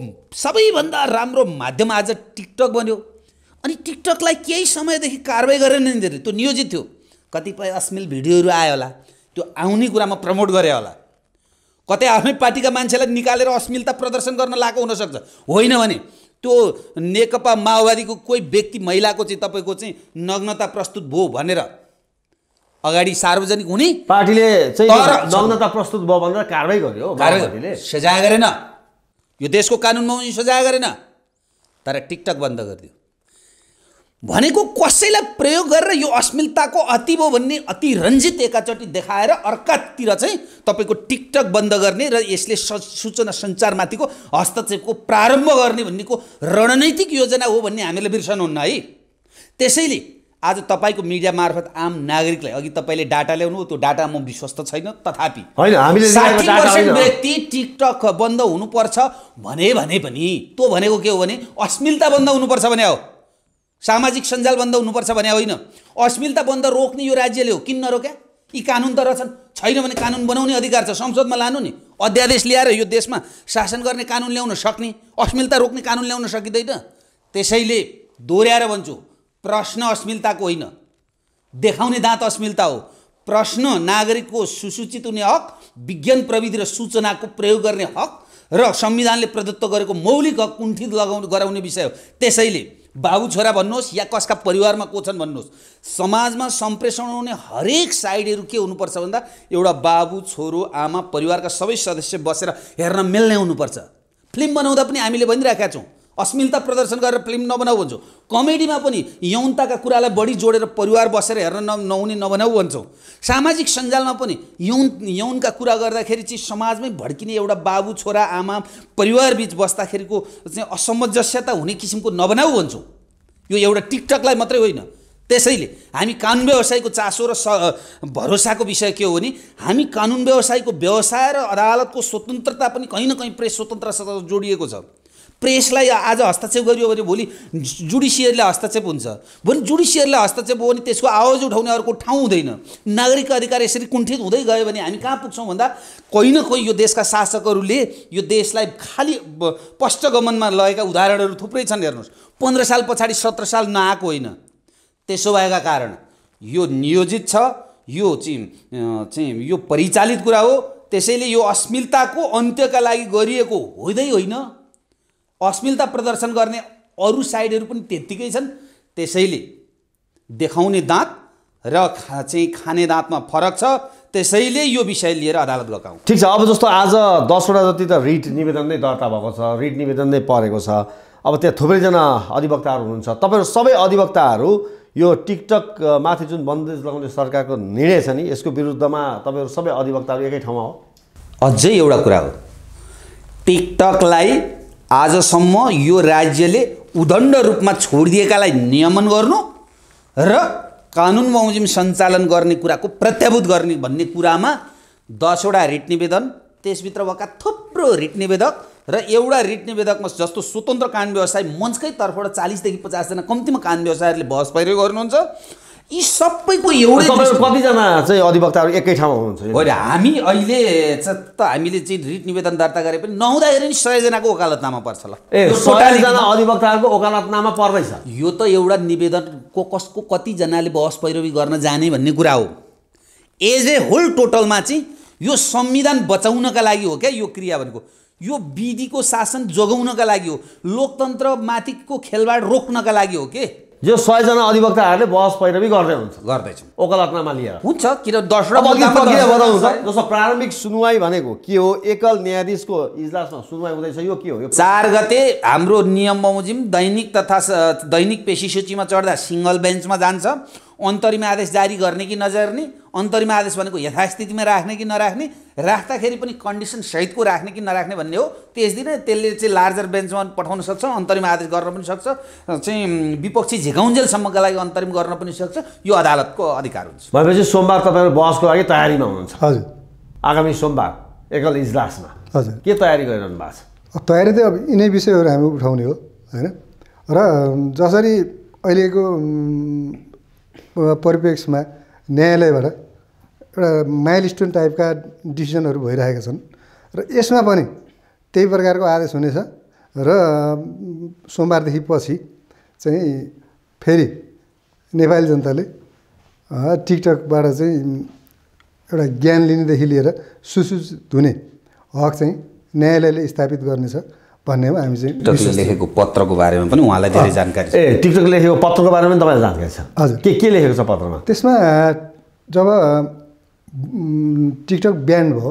सबैभन्दा राम्रो माध्यम आज टिकटक बन्यो अनि टिकटकलाई केही समयदेखि कारवाही गरेन यिनीहरूले त्यो नियोजित थियो कतिपय अश्लील भिडियोहरू आयो होला त्यो आउने कुरामा प्रमोट गरे होला कतै आफ्नै पार्टीका मान्छेलाई निकालेर अश्लीलता प्रदर्शन गर्न लगाएको हुनसक्छ होइन भने त्यो नेकपा माओवादीको कोही व्यक्ति महिलाको चाहिँ तपाईँको चाहिँ नग्नता प्रस्तुत भयो भनेर अगाडि सार्वजनिक हुने पार्टीले नग्नता प्रस्तुत भयो भनेर कारवाही गर्यो सजाय गरेन यो देशको कानुनमा उनी सजाय गरेन तर टिकटक बन्द गरिदियो भनेको कसैलाई प्रयोग गरेर यो अश्लीलताको अति भयो भन्ने अति रन्जित एकाचोटि देखाएर अर्कातिर चाहिँ तपाईँको टिकटक बन्द गर्ने र यसले सूचना सञ्चारमाथिको हस्तक्षेपको प्रारम्भ गर्ने भन्नेको रणनैतिक योजना हो भन्ने हामीले बिर्सनुहुन्न है त्यसैले आज तपाईँको मिडिया मार्फत आम नागरिकलाई अघि तपाईँले डाटा ल्याउनु त्यो डाटा म विश्वस्त छैन तथापि होइन व्यक्ति टिकटक बन्द हुनुपर्छ भने भने पनि त्यो भनेको के हो भने अश्लीलता बन्द हुनुपर्छ भने हो सामाजिक सञ्जाल बन्द हुनुपर्छ भने होइन अश्लीलता बन्द रोक्ने यो राज्यले हो किन नरोक्या यी कानुन त रहेछन् छैन भने कानुन बनाउने अधिकार छ संसदमा लानु नि अध्यादेश ल्याएर यो देशमा शासन गर्ने कानुन ल्याउन सक्ने अश्लीलता रोक्ने कानुन ल्याउन सकिँदैन त्यसैले दोहोऱ्याएर भन्छु प्रश्न अश्लीलताको होइन देखाउने दाँत अश्लीलता हो प्रश्न नागरिकको सुसूचित हुने हक विज्ञान प्रविधि र सूचनाको प्रयोग गर्ने हक र संविधानले प्रदत्त गरेको मौलिक हक कुण्ठित लगाउ गराउने विषय हो त्यसैले बाबु छोरा भन्नुहोस् या कसका परिवारमा को छन् भन्नुहोस् समाजमा सम्प्रेषण हुने हरेक साइडहरू के हुनुपर्छ भन्दा एउटा बाबु छोरो आमा परिवारका सबै सदस्य बसेर हेर्न मिल्ने हुनुपर्छ फिल्म बनाउँदा पनि हामीले भनिरहेका छौँ अश्लीलता प्रदर्शन गरेर फिल्म नबनाऊ भन्छौँ कमेडीमा पनि यौनताका कुरालाई बढी जोडेर परिवार बसेर हेर्न न नहुने नबनाऊ भन्छौँ सामाजिक सञ्जालमा पनि यौन यौनका कुरा गर्दाखेरि चाहिँ समाजमै भड्किने एउटा बाबु छोरा आमा परिवारबिच बस्दाखेरिको चाहिँ असमञ्जस्यता हुने किसिमको नबनाऊ भन्छौँ यो एउटा टिकटकलाई मात्रै होइन त्यसैले हामी कानुन व्यवसायको चासो र भरोसाको विषय के हो भने हामी कानुन व्यवसायको व्यवसाय र अदालतको स्वतन्त्रता पनि कहीँ न कहीँ प्रेस स्वतन्त्रसँग जोडिएको छ प्रेसलाई आज हस्तक्षेप गरियो भने भोलि जुडिसियरलाई हस्तक्षेप हुन्छ भोलि जुडिसियरलाई हस्तक्षेप हो भने त्यसको आवाज उठाउने अर्को ठाउँ हुँदैन नागरिक अधिकार यसरी कुण्ठित हुँदै गयो भने हामी कहाँ पुग्छौँ भन्दा कोही न कोही यो देशका शासकहरूले यो देशलाई खालि पष्टगमनमा लगेका उदाहरणहरू थुप्रै छन् हेर्नुहोस् पन्ध्र साल पछाडि सत्र साल नआएको होइन त्यसो भएका कारण यो नियोजित छ यो चाहिँ यो परिचालित कुरा हो त्यसैले यो अश्लीलताको अन्त्यका लागि गरिएको हुँदै होइन अश्लीलता प्रदर्शन गर्ने अरू साइडहरू पनि त्यत्तिकै छन् त्यसैले देखाउने दाँत र खा चाहिँ खाने दाँतमा फरक छ त्यसैले यो विषय लिएर अदालत लगाउँ ठिक छ अब जस्तो आज दसवटा जति त रिट निवेदन नै दर्ता भएको छ रिट निवेदन नै परेको छ अब त्यहाँ थुप्रैजना अधिवक्ताहरू हुनुहुन्छ तपाईँहरू सबै अधिवक्ताहरू यो टिकटक माथि जुन बन्देज लगाउने सरकारको निर्णय छ नि यसको विरुद्धमा तपाईँहरू सबै अधिवक्ताहरू एकै ठाउँमा हो अझै एउटा कुरा हो टिकटकलाई आजसम्म यो राज्यले उदण्ड रूपमा छोडिदिएकालाई नियमन गर्नु र कानुन बमोजिम सञ्चालन गर्ने कुराको प्रत्याभूत गर्ने भन्ने कुरामा दसवटा रिट निवेदन त्यसभित्र भएका थुप्रो रिट निवेदक र एउटा रिट निवेदकमा जस्तो स्वतन्त्र कान व्यवसाय मञ्चकै तर्फबाट चालिसदेखि पचासजना कम्तीमा कान व्यवसायहरूले बहस भइरहेको गर्नुहुन्छ यी सबैको एउटै कतिजना चाहिँ अधिवक्ताहरू एकै ठाउँमा हुनुहुन्छ होइन हामी अहिले त हामीले चाहिँ रिट निवेदन दर्ता गरे पनि नहुँदाखेरि नि सयजनाको ओकालतनामा पर्छ ल ए सयजना अधिवक्ताहरूको वकालतनामा पर्दैछ यो त एउटा निवेदनको कसको कतिजनाले बहस पैरवी गर्न जाने भन्ने कुरा हो एज ए होल टोटलमा चाहिँ यो संविधान बचाउनका लागि हो क्या यो क्रिया भनेको यो विधिको शासन जोगाउनका लागि हो लोकतन्त्रमाथिको खेलवाड रोक्नका लागि हो के यो सयजना अधिवक्ताहरूले बहस पैरवी गर्दै हुन्छ गर्दैछन् ओकलकनामा लिएर हुन्छ किन जस्तो प्रारम्भिक सुनवाई भनेको के हो एकल न्यायाधीशको इजलासमा सुनवाई हुँदैछ यो के हो यो चार गते हाम्रो नियम बमोजिम दैनिक तथा दैनिक पेशी सूचीमा चढ्दा सिङ्गल बेन्चमा जान्छ अन्तरिम आदेश जारी गर्ने कि नजार्ने अन्तरिम आदेश भनेको यथास्थितिमा राख्ने कि नराख्ने राख्दाखेरि पनि कन्डिसन सहितको राख्ने कि नराख्ने भन्ने हो त्यस दिन त्यसले चाहिँ लार्जर बेन्चमा पठाउन सक्छ अन्तरिम आदेश गर्न पनि सक्छ चाहिँ विपक्षी झिकाउन्जेलसम्मका लागि अन्तरिम गर्न पनि सक्छ यो अदालतको अधिकार हुन्छ भनेपछि सोमबार तपाईँहरू बहसको लागि तयारीमा हुनुहुन्छ हजुर आगामी सोमबार एकल इजलासमा हजुर के तयारी गरिरहनु भएको छ तयारी त अब यिनै विषयहरू हामी उठाउने हो होइन र जसरी अहिलेको परिप्रेक्ष्यमा न्यायालयबाट एउटा माइल स्टोन टाइपका डिसिजनहरू भइरहेका छन् र यसमा पनि त्यही प्रकारको आदेश हुनेछ र सोमबारदेखि पछि चाहिँ फेरि नेपाली जनताले टिकटकबाट चाहिँ एउटा ज्ञान लिनेदेखि लिएर सुसूचित हुने हक चाहिँ न्यायालयले स्थापित गर्नेछ भन्ने हो हामी चाहिँ टिकटकले लेखेको पत्रको बारेमा पनि उहाँलाई धेरै जानकारी छ ए टिकटकले लेखेको पत्रको बारेमा पनि तपाईँलाई जानकारी छ हजुर के के लेखेको छ पत्रमा त्यसमा जब टिकटक ब्यान्ड भयो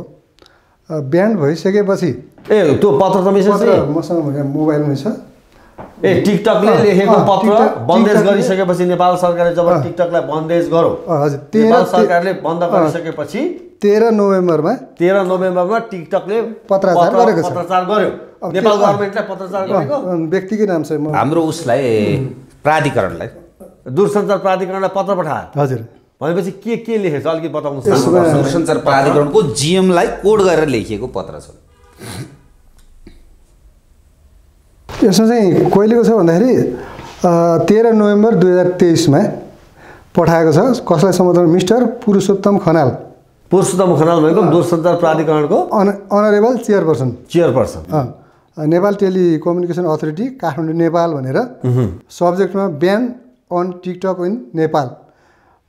ब्यान्ड भइसकेपछि ए त्यो पत्र त मसँग मोबाइलमै छ ए टिकटकले लेखेको पत्र बन्देज गरिसकेपछि नेपाल सरकारले जब टिकटकलाई बन्देज गर्यो हजुर नेपाल सरकारले बन्द गरिसकेपछि तेह्र नोभेम्बरमा तेह्र नोभेम्बरमा टिकटकले पत्राचार गरेको पत्राचार गर्यो नेपाल गरेको व्यक्तिकै नाम छ हाम्रो उसलाई प्राधिकरणलाई दूरसञ्चार प्राधिकरणलाई पत्र पठायो हजुर भनेपछि के के लेखेको छ अलिकति बताउनु दूरसञ्चार प्राधिकरणको जिएमलाई कोड गरेर लेखिएको पत्र छ यसमा चाहिँ कहिलेको छ भन्दाखेरि तेह्र नोभेम्बर दुई हजार तेइसमा पठाएको छ कसलाई सम्बोधन मिस्टर पुरुषोत्तम खनाल पुरुषोत्तम खनाल भनेको दूरसञ्चार प्राधिकरणको अन honourable chairperson chairperson Nepal telecommunication authority Kathmandu Nepal भनेर सब्जेक्टमा ban on TikTok in Nepal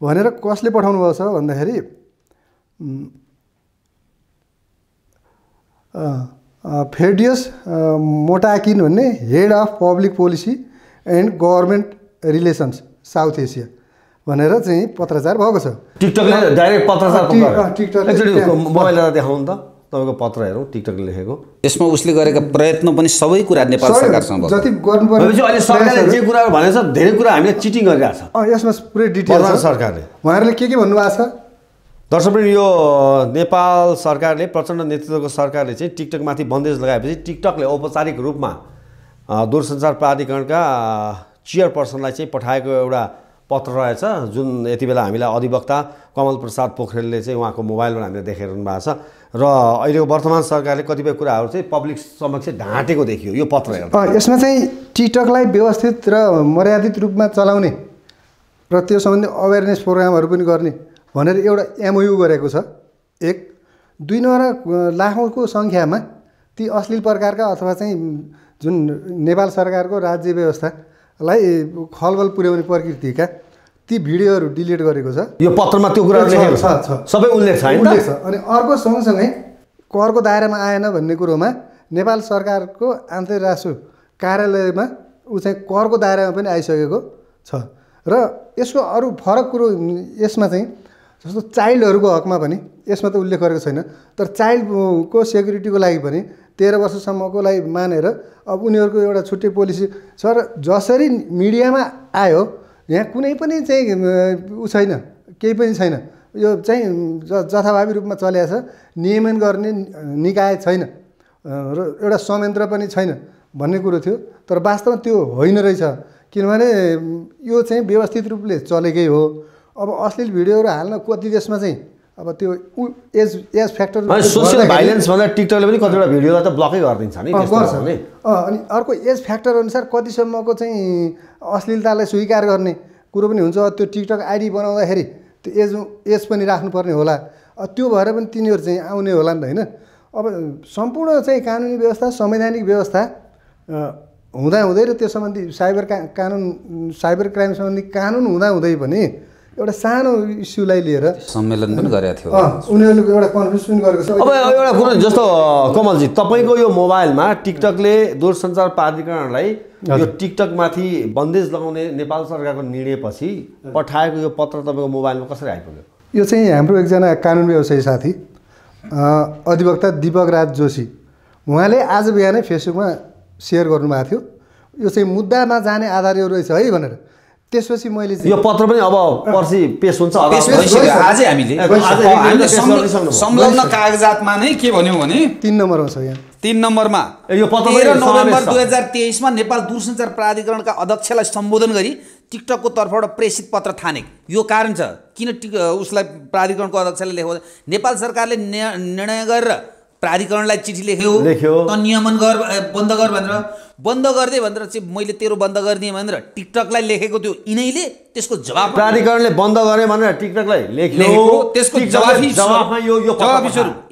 भनेर कसले पठाउनु भएको छ भन्दाखेरि फेडियस मोटाकिन भन्ने head of public policy and government relations South Asia भनेर चाहिँ पत्राचार भएको छ टिकटकले डाइरेक्ट पत्रचार टिकटक मोबाइल देखाउनु त तपाईँको पत्र हेरौँ टिकटकले लेखेको यसमा उसले गरेका प्रयत्न पनि सबै कुरा नेपाल सरकारसँग जति अहिले सरकारले जे कुरा भनेको छ धेरै कुरा हामीले चिटिङ गरिरहेको छ यसमा पुरै डिटेल सरकारले उहाँहरूले के के भन्नुभएको छ दर्शक यो नेपाल सरकारले प्रचण्ड नेतृत्वको सरकारले चाहिँ टिकटकमाथि बन्देज लगाएपछि टिकटकले औपचारिक रूपमा दूरसञ्चार प्राधिकरणका चेयरपर्सनलाई चाहिँ पठाएको एउटा पत्र रहेछ जुन यति बेला हामीलाई अधिवक्ता कमल प्रसाद पोखरेलले चाहिँ उहाँको मोबाइलमा हामीले देखाइरहनु भएको छ र अहिलेको वर्तमान सरकारले कतिपय कुराहरू चाहिँ पब्लिक समक्ष ढाँटेको देखियो यो पत्र यसमा चाहिँ टिकटकलाई व्यवस्थित र मर्यादित रूपमा चलाउने र त्यो सम्बन्धी अवेरनेस प्रोग्रामहरू पनि गर्ने भनेर एउटा एमओयु गरेको छ एक दुई नम्बर लाखौँको सङ्ख्यामा ती अश्लील प्रकारका अथवा चाहिँ जुन नेपाल सरकारको राज्य व्यवस्था लाई खलबल पुर्याउने प्रकृतिका ती भिडियोहरू डिलिट गरेको छ यो पत्रमा त्यो कुरा सबै उल्लेख छ उल्लेख छ अनि अर्को सँगसँगै करको दायरामा आएन भन्ने कुरोमा नेपाल सरकारको अन्तर्राष्ट्रिय कार्यालयमा ऊ चाहिँ करको दायरामा पनि आइसकेको छ र यसको अरू फरक कुरो यसमा चाहिँ जस्तो चाइल्डहरूको हकमा पनि यसमा त उल्लेख गरेको छैन तर चाइल्डको सेक्युरिटीको लागि पनि तेह्र वर्षसम्मकोलाई मानेर अब उनीहरूको एउटा छुट्टै पोलिसी सर जसरी मिडियामा आयो यहाँ कुनै पनि चाहिँ ऊ छैन केही पनि छैन यो चाहिँ ज जथाभावी रूपमा चल्याएको छ नियमन गर्ने निकाय छैन र एउटा संयन्त्र पनि छैन भन्ने कुरो थियो तर वास्तवमा त्यो होइन रहेछ किनभने यो चाहिँ व्यवस्थित रूपले चलेकै हो अब अश्लील भिडियोहरू हाल्न कति देशमा चाहिँ अब त्यो age age factor social violence भन्दा टिकटकले पनि कतिवटा भिडियोलाई त ब्लकै गरिदिन्छ नि गर्छ अनि अर्को एज फ्याक्टर अनुसार कतिसम्मको चाहिँ अश्लीलतालाई स्वीकार गर्ने कुरो पनि हुन्छ त्यो टिकटक आइडी बनाउँदाखेरि त्यो एज एज पनि राख्नुपर्ने होला त्यो भएर पनि तिनीहरू चाहिँ आउने होला नि त होइन अब सम्पूर्ण चाहिँ कानुनी व्यवस्था संवैधानिक व्यवस्था हुँदाहुँदै र त्यो सम्बन्धी साइबर का कानुन साइबर क्राइम सम्बन्धी कानुन हुँदाहुँदै पनि एउटा सानो इस्युलाई लिएर सम्मेलन पनि गरेको थियो उनीहरूले एउटा कन्फ्युज पनि गरेको छ अब एउटा कुरो जस्तो कमलजी तपाईँको यो मोबाइलमा टिकटकले दूरसञ्चार प्राधिकरणलाई यो टिकटकमाथि बन्देज लगाउने नेपाल सरकारको निर्णयपछि पठाएको यो पत्र तपाईँको मोबाइलमा कसरी आइपुग्यो यो चाहिँ हाम्रो एकजना कानुन व्यवसायी साथी अधिवक्ता दिपक राज जोशी उहाँले आज बिहानै फेसबुकमा सेयर गर्नुभएको थियो यो चाहिँ मुद्दामा जाने आधार यो रहेछ है भनेर त्यसपछि मैले यो पत्र पनि अब पर्सि पेस हुन्छ आजै हामीले संलग्न कागजातमा नै के भन्यौँ भने तिन नम्बरमा छ यहाँ तिन नम्बरमा यो पत्र तेह्र नोभेम्बर दुई हजार तेइसमा नेपाल दूरसञ्चार प्राधिकरणका अध्यक्षलाई सम्बोधन गरी टिकटकको तर्फबाट प्रेसित पत्र थाने यो कारण छ किन टिक उसलाई प्राधिकरणको अध्यक्षले लेखाउँदा नेपाल सरकारले निर्णय गरेर प्राधिकरणलाई चिठी लेख्यो लेख्यो त नियमन गर बन्द गर भनेर बन्द गरिदिए भनेर चाहिँ मैले तेरो बन्द गरिदिएँ भनेर टिकटकलाई लेखेको त्यो यिनैले त्यसको जवाब प्राधिकरणले बन्द गरे भनेर टिकटकलाई लेखेको त्यसको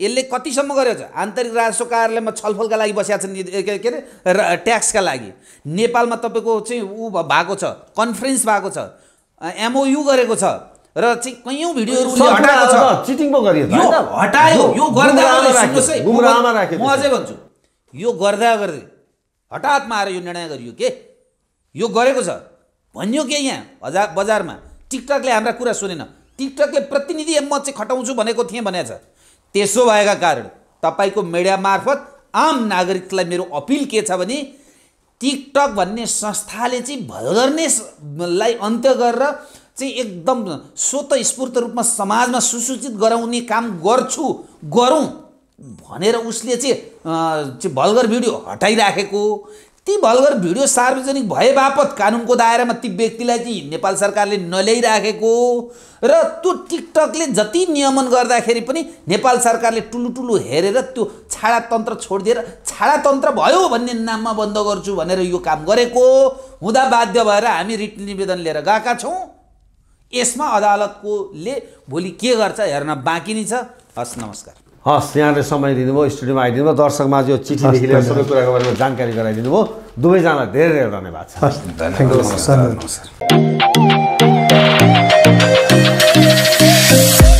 यसले कतिसम्म गरेको छ आन्तरिक राजस्व कार्यालयमा छलफलका लागि बसेका छन् के अरे ट्याक्सका लागि नेपालमा तपाईँको चाहिँ ऊ भएको छ कन्फरेन्स भएको छ एमओयु गरेको छ र चाहिँ कैयौँ भिडियोहरू गर्दा म अझै भन्छु यो गर्दा गर्दै हठातमा आएर यो निर्णय गरियो के यो गरेको छ भनियो के यहाँ हजार बजारमा टिकटकले हाम्रा कुरा सुनेन टिकटकले प्रतिनिधि म चाहिँ खटाउँछु भनेको थिएँ भनेको छ त्यसो भएका कारण तपाईँको मिडिया मार्फत आम नागरिकलाई मेरो अपिल के छ भने टिकटक भन्ने संस्थाले चाहिँ गर्नेलाई अन्त्य गरेर चाहिँ एकदम स्फूर्त रूपमा समाजमा सुसूचित गराउने काम गर्छु गरौँ भनेर उसले चाहिँ भल्गर भिडियो हटाइराखेको ती भल्गर भिडियो सार्वजनिक भए बापत कानुनको दायरामा ती व्यक्तिलाई चाहिँ नेपाल सरकारले नल्याइराखेको र त्यो टिकटकले जति नियमन गर्दाखेरि पनि नेपाल सरकारले टुलुटुलु हेरेर त्यो छाडातन्त्र छोडिदिएर छाडातन्त्र भयो भन्ने नाममा बन्द गर्छु भनेर यो काम गरेको हुँदा बाध्य भएर हामी रिट निवेदन लिएर गएका छौँ यसमा अदालतकोले भोलि के गर्छ हेर्न बाँकी नै छ हस् नमस्कार हस् यहाँले समय दिनुभयो स्टुडियोमा आइदिनु भयो दर्शकमा यो चिठी लिएर सबै कुराको बारेमा जानकारी गराइदिनु भयो दुवैजनालाई धेरै धेरै धन्यवाद छ धन्यवाद नमस्कार